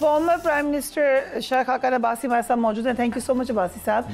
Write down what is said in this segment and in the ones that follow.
Former prime minister Shah खाकर अब्बासी हमारे साथ मौजूद हैं thank you so much Abbasi साहब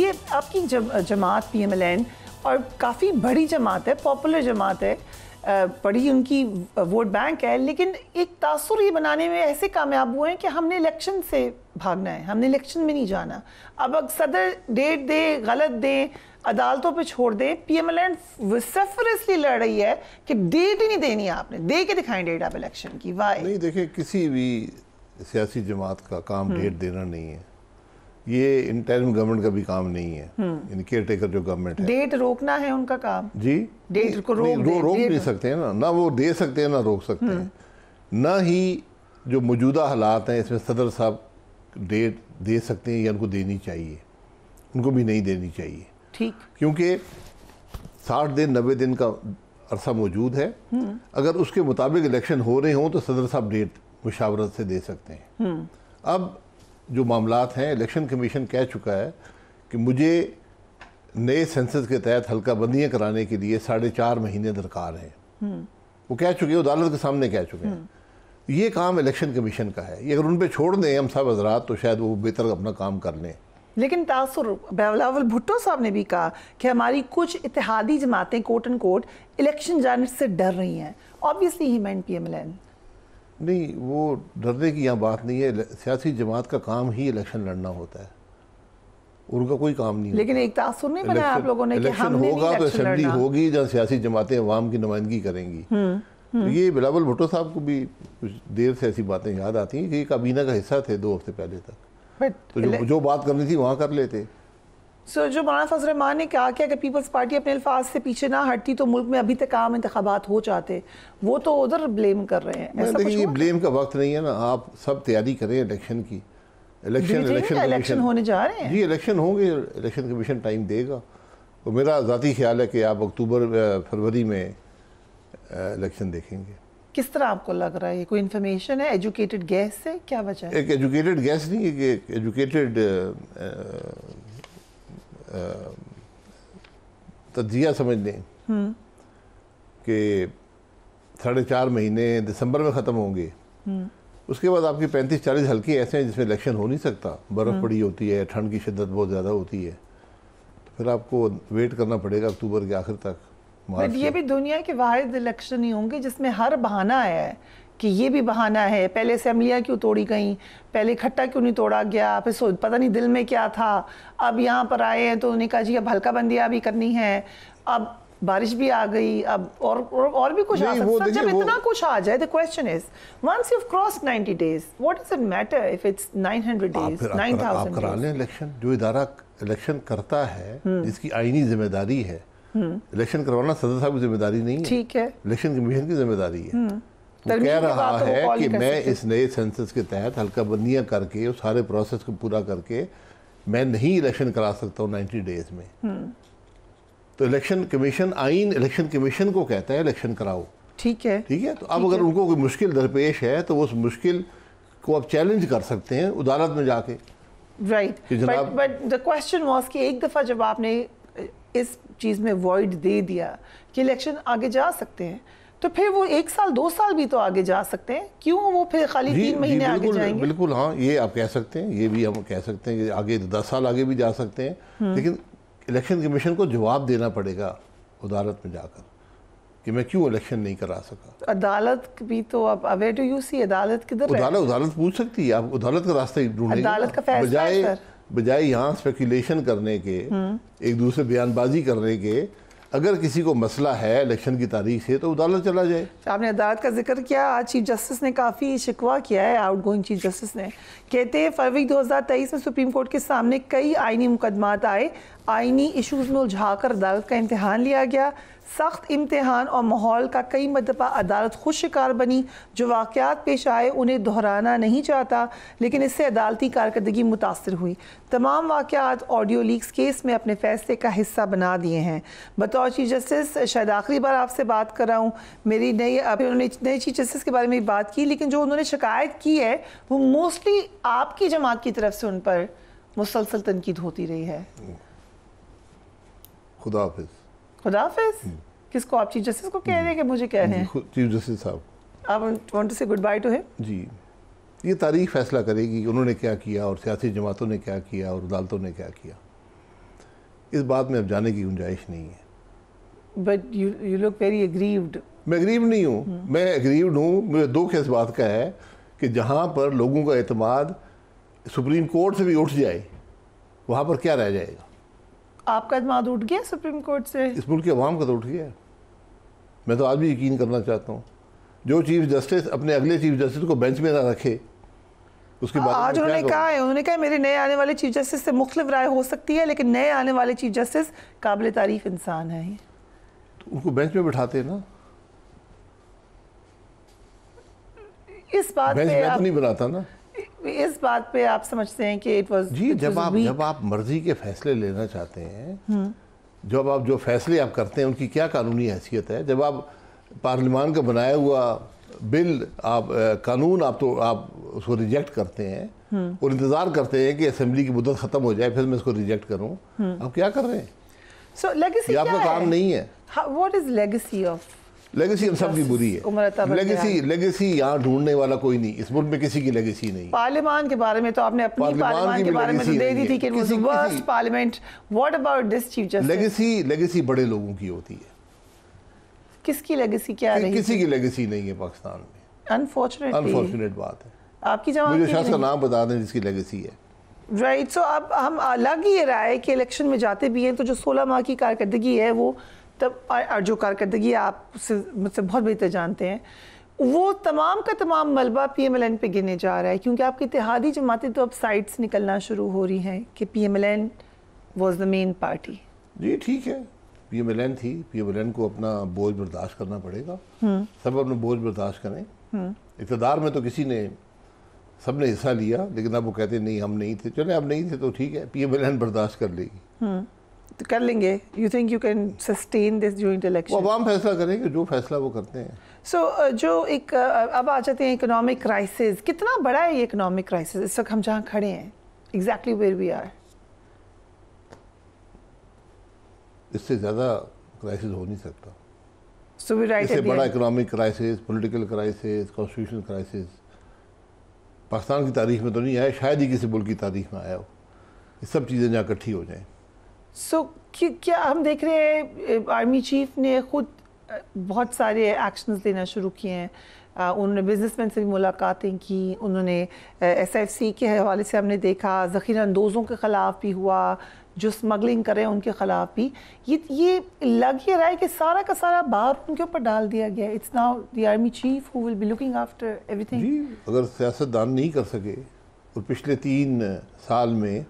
ये आपकी जम, जमात पी एम एल एन और काफ़ी बड़ी जमात है पॉपुलर जमात है बड़ी उनकी वोट बैंक है लेकिन एक तासुर ये बनाने में ऐसे कामयाब हुए हैं कि हमने इलेक्शन से भागना है हमने इलेक्शन में नहीं जाना अब अगर सदर डेट दे गलत दें अदालतों पे छोड़ दें P M L N vociferously लड़ रही है कि डेट ही नहीं देनी आपने दे के दिखाएं डेट आप इलेक्शन की वाह नहीं देखिए किसी भी सियासी जमात का काम डेट हम्म। देना नहीं है ये इंटरम गवर्नमेंट का भी काम नहीं है हम्म। यानी केयर टेकर जो गवर्नमेंट है डेट रोकना है उनका काम जी डेट को रोक रो, रोक नहीं सकते हैं ना ना वो दे सकते हैं ना रोक सकते हैं हम्म। ना ही जो मौजूदा हालात हैं इसमें सदर साहब डेट दे सकते हैं या उनको देनी चाहिए उनको भी नहीं देनी चाहिए ठीक क्योंकि साठ दिन नबे दिन का अरसा मौजूद है अगर उसके मुताबिक इलेक्शन हो रहे हों तो सदर साहब डेट मुशावरत से दे सकते हैं हम्म। अब जो मामला हैं इलेक्शन कमीशन कह चुका है कि मुझे नए सेंसस के तहत हल्का बंदियाँ कराने के लिए साढ़े चार महीने दरकार हैं हम्म। वो कह चुके हैं अदालत के सामने कह चुके हैं हम्म। ये काम इलेक्शन कमीशन का है ये अगर उन पर छोड़ दें हम सब हजरात तो शायद वो बेहतर अपना काम कर लें लेकिन तासुर बेवलावल भुट्टो साहब ने भी कहा कि हमारी कुछ इतिहादी जमातें कोट एंड कोट इलेक्शन जाने से डर रही हैं ऑब्वियसली ही मैं N P M L N नहीं वो डरने की यहाँ बात नहीं है सियासी जमात का काम ही इलेक्शन लड़ना होता है उनका कोई काम नहीं लेकिन एक तासुर नहीं बनाया आप लोगों ने कि होगा तो असेंबली होगी जहाँ सियासी जमातें अवाम की नुमाइंदगी करेंगी हम्म, हम्म। तो ये बिलावल भुट्टो साहब को भी कुछ देर से ऐसी बातें याद आती हैं कि काबीना का हिस्सा थे दो हफ्ते पहले तक तो जो, जो बात करनी थी वहाँ कर लेते सो so, जो मौलाना फजल फजलरहमान ने कहा कि अगर पीपल्स पार्टी अपने अल्फाज से पीछे ना हटती तो मुल्क में अभी तक आम इंतबात हो जाते वो तो उधर ब्लेम कर रहे हैं ऐसा कुछ ये ब्लेम का वक्त नहीं है ना आप सब तैयारी करें इलेक्शन की इलेक्शन इलेक्शन इलेक्शन होने जा रहे हैं जी इलेक्शन होंगे इलेक्शन कमीशन टाइम देगा तो मेरा ज़ाती ख्याल है कि आप अक्टूबर फरवरी में इलेक्शन देखेंगे किस तरह आपको लग रहा है कोई इन्फॉर्मेशन है एजुकेटेड गैस से क्या वजह एक एजुकेटेड गैस नहीं है कि एजुकेटेड तजिया तो समझ लें हम्म। कि साढ़े चार महीने दिसंबर में ख़त्म होंगे हम्म। उसके बाद आपकी पैंतीस चालीस हल्के ऐसे हैं जिसमें इलेक्शन हो नहीं सकता बर्फ़ हम्म। पड़ी होती है ठंड की शिद्दत बहुत ज़्यादा होती है तो फिर आपको वेट करना पड़ेगा अक्टूबर के आखिर तक बट ये भी दुनिया के वाद इलेक्शन ही होंगे जिसमें हर बहाना आया है कि ये भी बहाना है पहले असम्बलियाँ क्यों तोड़ी गई पहले इकट्ठा क्यों नहीं तोड़ा गया फिर सो पता नहीं दिल में क्या था अब यहाँ पर आए हैं तो उन्होंने कहा जी अब हल्का बंदियाँ भी करनी है अब बारिश भी आ गई अब और और, और भी कुछ आ सकता जब इतना कुछ आ जाए the question is once you cross 90 days what does it matter if it's 900 days 9000 करा लें इलेक्शन जो इदारा इलेक्शन करता है हम्म। जिसकी आईनी जिम्मेदारी है इलेक्शन हम्म। करवाना सदर साहब की जिम्मेदारी नहीं है ठीक है इलेक्शन कमीशन की जिम्मेदारी है हम्म। कह रहा है कि मैं इस नए सेंसस के तहत हल्का बंदियाँ करके उस सारे प्रोसेस को पूरा करके मैं नहीं इलेक्शन करा सकता हूँ नाइन्टी डेज में हम्म। तो इलेक्शन कमीशन आइन इलेक्शन कमीशन को कहता है इलेक्शन कराओ ठीक है ठीक है तो अब अगर उनको कोई मुश्किल दरपेश है तो उस मुश्किल को आप चैलेंज कर सकते हैं अदालत में जाके right but the question was कि एक दफ़ा जब आपने इस चीज़ में वॉइड दे दिया कि इलेक्शन आगे जा सकते हैं तो फिर वो एक साल दो साल भी तो आगे जा सकते हैं क्यों वो फिर खाली तीन महीने आगे जाएंगे बिल्कुल हाँ ये आप कह सकते हैं ये भी हम कह सकते हैं कि आगे दस साल आगे भी जा सकते हैं हम्म। लेकिन इलेक्शन कमीशन को जवाब देना पड़ेगा अदालत में जाकर कि मैं क्यों इलेक्शन नहीं करा सका अदालत भी तो आप अवेयर टू यू सी अदालत किधर अदालत अदालत पूछ सकती है आप अदालत का रास्ता ही ढूंढ अदालत का फैसला बजाय बजाय यहाँ स्पेकुलेशन करने के हम्म। एक दूसरे बयानबाजी करने के अगर किसी को मसला है इलेक्शन की तारीख से तो अदालत चला जाए तो आपने अदालत का जिक्र किया आज चीफ जस्टिस ने काफ़ी शिकवा किया है आउट गोइंग चीफ जस्टिस ने कहते हैं फरवरी 2023 में सुप्रीम कोर्ट के सामने कई आइनी मुकदमात आए आइनी इशूज़ में कर अदालत का इम्तहान लिया गया सख्त इम्तहान और माहौल का कई मरतबा अदालत खुद शिकार बनी जो वाक़ात पेश आए उन्हें दोहराना नहीं चाहता लेकिन इससे अदालती कारकर्दगी मुतासर हुई तमाम वाक़ात ऑडियो लीक्स केस में अपने फैसले का हिस्सा बना दिए हैं बतौर चीफ जस्टिस शायद आखिरी बार आपसे बात कर रहा हूँ मेरी नई उन्होंने नए चीफ जस्टिस के बारे में बात की लेकिन जो उन्होंने शिकायत की है वो मोस्टली आपकी जमात की तरफ से उन पर मुसलसल तनकीद होती रही है खुदा हाफिज खुदा हाफिज हम्म। किसको आप चीफ जस्टिस को कह रहे हैं कि मुझे कह रहे हैं हम्म। चीफ जस्टिस साहब आप want to say goodbye to him जी ये तारीख फैसला करेगी कि उन्होंने क्या किया और सियासी जमातों ने क्या किया और अदालतों ने क्या किया इस बात में अब जाने की गुंजाइश नहीं है but you you look very aggrieved मैं अग्रीव नहीं हूँ हम्म। मैं एग्रीव्ड हूँ मुझे दुख है इस बात का है कि जहाँ पर लोगों का अतमाद सुप्रीम कोर्ट से भी उठ जाए वहाँ पर क्या रह जाएगा आपका इतम उठ गया सुप्रीम कोर्ट से इस मुल्क की आवाम का तो उठ गया मैं तो आज भी यकीन करना चाहता हूँ जो चीफ जस्टिस अपने अगले चीफ जस्टिस को बेंच में ना रखे उसके बाद आज तो उन्होंने कहा है उन्होंने कहा मेरे नए आने वाले चीफ जस्टिस से मुख्तफ राय हो सकती है लेकिन नए आने वाले चीफ जस्टिस काबिल तारीफ इंसान है तो उनको बेंच में बिठाते हैं ना इस बात बेंच पे मैं तो आप... तो नहीं बनाता ना किस बात पे आप समझते हैं कि इट वाज जी it जब आप weak. जब आप मर्जी के फैसले लेना चाहते हैं जब आप जो फैसले आप करते हैं उनकी क्या कानूनी हैसियत है जब आप पार्लियामान का बनाया हुआ बिल आप कानून आप तो आप उसको रिजेक्ट करते हैं और इंतज़ार करते हैं कि असेंबली की मुद्दत ख़त्म हो जाए फिर मैं इसको रिजेक्ट करूँ आप क्या कर रहे हैं सो so, लेगेसी आपका काम नहीं है what is legacy of legacy हम सब की बुरी है लेगेसी लेगेसी यहाँ ढूंढने वाला कोई नहीं इस मुल्क में किसी की लेगेसी नहीं पार्लियामान के बारे में तो आपने अपनी पार्लियामान के बारे में तो दे दी थी कि parliament what about this chief justice legacy legacy बड़े लोगों की होती है किसकी लेगेसी क्या है किसी की लेगेसी नहीं है पाकिस्तान में अनफॉर्चुनेट अनफॉर्चुनेट बात है आपकी जवाब मुझे शख्स का नाम बता दें जिसकी लेगेसी है राइट सो अब हम अलग ही राय कि इलेक्शन में जाते भी हैं तो जो 16 माह की कारकर्दगी है वो तब जो कारकर्दगी आप मुझसे बहुत बेहतर जानते हैं वो तमाम का तमाम मलबा पी एम एल एन पर गिरने जा रहा है क्योंकि आपकी इतिहादी जमातें तो अब साइड्स निकलना शुरू हो रही हैं कि P M L N was the main party जी ठीक है पी एम एल एन थी पी एम एल एन को अपना बोझ बर्दाश्त करना पड़ेगा हम्म। सब अपना बोझ बर्दाश्त करें हम्म। इकतदार में तो किसी ने सब ने हिस्सा लिया लेकिन अब वो कहते नहीं हम नहीं थे चले अब नहीं थे तो ठीक है पी एम एल एन बर्दाश्त कर लेगी हम्म। तो कर लेंगे you think you can sustain this joint election वो आम फैसला करेंगे जो फैसला वो करते हैं सो so, uh, जो एक uh, अब आ जाते हैं इकोनॉमिक क्राइसिस कितना बड़ा है ये इकोनॉमिक क्राइसिस इस वक्त हम जहाँ खड़े हैं एग्जैक्टली वेयर वी आर इससे ज़्यादा क्राइसिस हो नहीं सकता सो वी राइट इससे बड़ा economic crisis political crisis constitutional crisis Pakistan की तारीख में तो नहीं आया शायद ही किसी मुल्क की तारीख में आया हो ये सब चीज़ें जहाँ इकट्ठी हो जाएँ सो so, क्या हम देख रहे हैं आर्मी चीफ ने खुद बहुत सारे एक्शंस लेना शुरू किए हैं उन्होंने बिजनेसमैन से भी मुलाकातें की उन्होंने एस एफ सी के हवाले से हमने देखा ज़ख़ीरा अंदोज़ों के ख़िलाफ़ भी हुआ जो स्मगलिंग कर रहे हैं उनके ख़िलाफ़ भी ये ये लग ही रहा है कि सारा का सारा बार उनके ऊपर डाल दिया गया it's now the army chief who will be looking after everything अगर सियासतदान नहीं कर सके और तो पिछले तीन साल में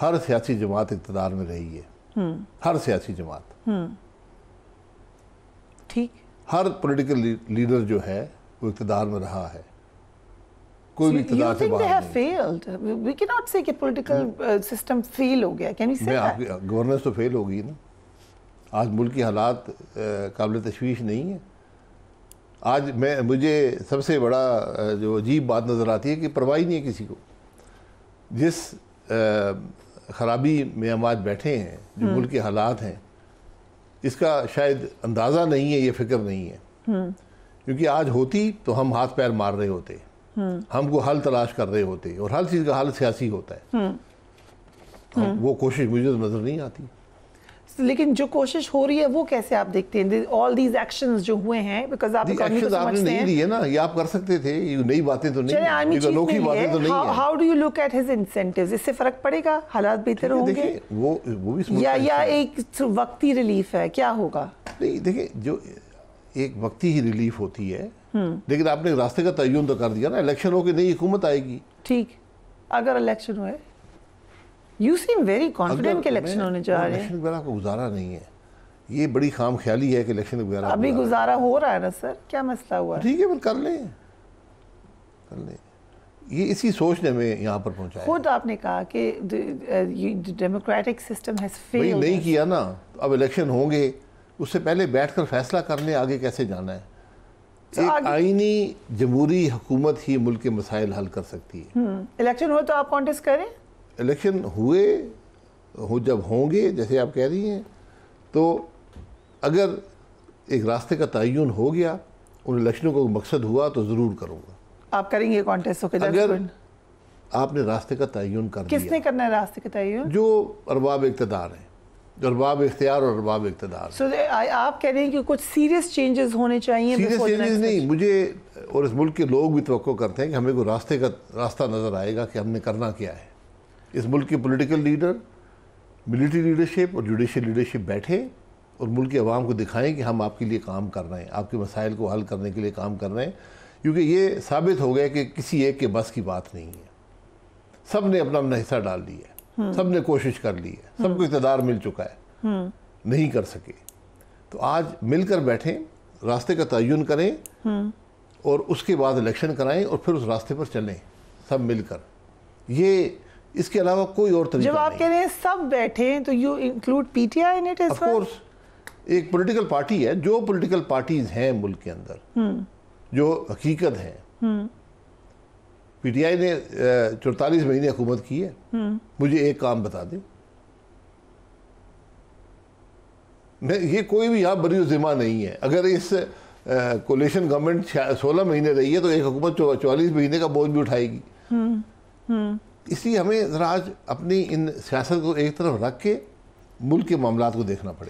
हर सियासी जमात इकतदार में रही है हम्म। हर सियासी जमात हम्म। ठीक हर पॉलिटिकल लीडर जो है वो इकतदार में रहा है कोई भी इकतदार से बाहर फेल्ड वी कैन नॉट से कि पॉलिटिकल सिस्टम फेल हो गया कैन वी से गवर्नेंस तो फेल हो गई ना आज मुल्क की हालात uh, काबिल तशवीश नहीं है आज मैं मुझे सबसे बड़ा uh, जो अजीब बात नज़र आती है कि परवाही नहीं है किसी को जिस uh, खराबी में हम आज बैठे हैं जो हम्म। मुल्क के हालात हैं इसका शायद अंदाज़ा नहीं है ये फिक्र नहीं है हम्म। क्योंकि आज होती तो हम हाथ पैर मार रहे होते हम्म। हमको हल तलाश कर रहे होते और हर चीज़ का हल सियासी होता है वो कोशिश मुझे तो नज़र नहीं आती लेकिन जो कोशिश हो रही है वो कैसे आप देखते हैं ऑल दीज एक्शन जो हुए हैं बिकॉज आप एक्शन आपने नहीं दिए ना ये आप कर सकते थे नई बातें तो नहीं तो बातें तो नहीं how do you look at his incentive इससे फर्क पड़ेगा हालात बेहतर होंगे वो वो भी या या एक वक्ती रिलीफ है क्या होगा नहीं देखिए जो एक वक्ती ही रिलीफ होती है हम्म। लेकिन आपने रास्ते का तयन तो कर दिया ना इलेक्शन होकर नई हुकूमत आएगी ठीक अगर इलेक्शन हुए यू सीम वेरी कॉन्फिडेंट के इलेक्शन होने जा हाँ, रहे हैं वगैरह को गुजारा नहीं है ये बड़ी खाम ख्याली है कि इलेक्शन वगैरह अभी गुजारा हो रहा है ना सर क्या मसला हुआ ठीक है फिर कर लें कर लें ये इसी सोच ने हमें यहाँ पर पहुँचा खुद आपने कहा कि डेमोक्रेटिक सिस्टम हैज फेल्ड नहीं किया ना तो अब इलेक्शन होंगे उससे पहले बैठकर फैसला कर लें आगे कैसे जाना है तो एक आईनी जमहूरी हुकूमत ही मुल्क के मसाइल हल कर सकती है हम्म, इलेक्शन हो तो आप कॉन्टेस्ट करें इलेक्शन हुए हो जब होंगे जैसे आप कह रही हैं तो अगर एक रास्ते का तयन हो गया उन इलेक्शनों का मकसद हुआ तो ज़रूर करूँगा आप करेंगे कॉन्टेस्ट होकर अगर आपने रास्ते का तयन कर किसने दिया। करना है रास्ते का तयन जो अरबाब इकतदार हैं जो अरबाब इख्तियार और अरबाब इकतदार so, आप कह रहे हैं कि कुछ सीरियस चेंजेस होने चाहिए सीरियस चेंजेस नहीं मुझे और इस मुल्क के लोग भी तो करते हैं कि हमें को रास्ते का रास्ता नज़र आएगा कि हमने करना क्या है इस मुल्क के पॉलिटिकल लीडर मिलिट्री लीडरशिप और जुडिशल लीडरशिप बैठे और मुल्क की अवाम को दिखाएं कि हम आपके लिए काम कर रहे हैं आपके मसाइल को हल करने के लिए काम कर रहे हैं क्योंकि ये साबित हो गया कि किसी एक के बस की बात नहीं है सब ने अपना अपना हिस्सा डाल लिया हम्म। सब ने कोशिश कर ली है हम्म। सबको इकतदार मिल चुका है हम्म। नहीं कर सके तो आज मिलकर बैठें रास्ते का तयन करें और उसके बाद इलेक्शन कराएं और फिर उस रास्ते पर चलें सब मिलकर ये इसके अलावा कोई और तरीका जब आप कह रहे हैं सब बैठे हैं तो you include PTI in it of course एक पॉलिटिकल पार्टी है जो पॉलिटिकल पार्टीज हैं मुल्क के अंदर हम्म। जो हकीकत है पीटीआई हम्म। ने चौतालीस महीने हुकूमत की है हम्म। मुझे एक काम बता दें मैं ये कोई भी यहाँ बड़ी जिम्मा नहीं है अगर इस कोलेशन गवर्नमेंट सोलह महीने रही है तो एक हुकूमत चौवालीस महीने का बोझ भी उठाएगी इसलिए हमें ज़रा आज अपनी इन सियासत को एक तरफ रख के मुल्क के मामला को देखना पड़ेगा